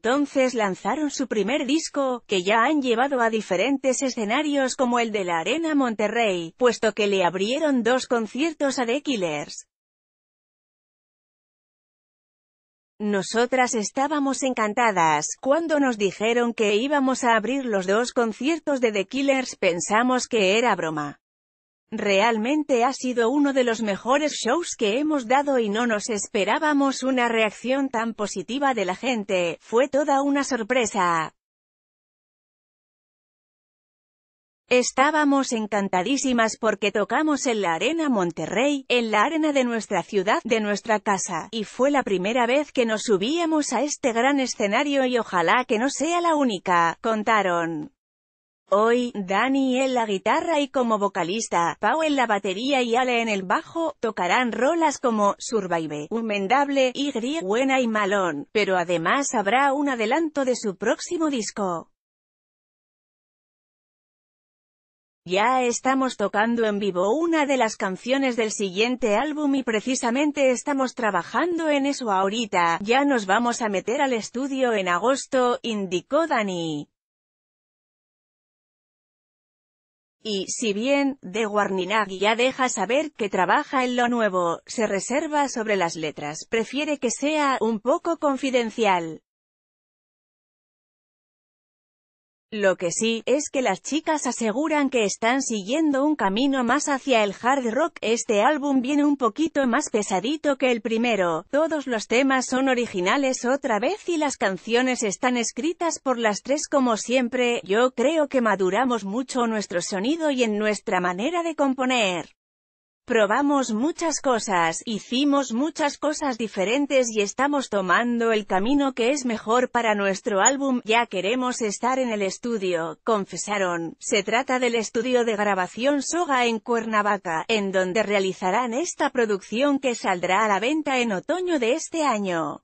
entonces lanzaron su primer disco, que ya han llevado a diferentes escenarios como el de la Arena Monterrey, puesto que le abrieron dos conciertos a The Killers. Nosotras estábamos encantadas, cuando nos dijeron que íbamos a abrir los dos conciertos de The Killers pensamos que era broma. Realmente ha sido uno de los mejores shows que hemos dado y no nos esperábamos una reacción tan positiva de la gente, fue toda una sorpresa. Estábamos encantadísimas porque tocamos en la Arena Monterrey, en la arena de nuestra ciudad, de nuestra casa, y fue la primera vez que nos subíamos a este gran escenario y ojalá que no sea la única, contaron. Hoy, Dani en la guitarra y como vocalista, Pau en la batería y Ale en el bajo, tocarán rolas como Survive, Humendable, Y, Buena y Malón, pero además habrá un adelanto de su próximo disco. Ya estamos tocando en vivo una de las canciones del siguiente álbum y precisamente estamos trabajando en eso ahorita, ya nos vamos a meter al estudio en agosto, indicó Dani. Y, si bien, de Guarnilag ya deja saber que trabaja en lo nuevo, se reserva sobre las letras, prefiere que sea, un poco confidencial. Lo que sí, es que las chicas aseguran que están siguiendo un camino más hacia el hard rock, este álbum viene un poquito más pesadito que el primero, todos los temas son originales otra vez y las canciones están escritas por las tres como siempre, yo creo que maduramos mucho nuestro sonido y en nuestra manera de componer. Probamos muchas cosas, hicimos muchas cosas diferentes y estamos tomando el camino que es mejor para nuestro álbum, ya queremos estar en el estudio, confesaron. Se trata del estudio de grabación Soga en Cuernavaca, en donde realizarán esta producción que saldrá a la venta en otoño de este año.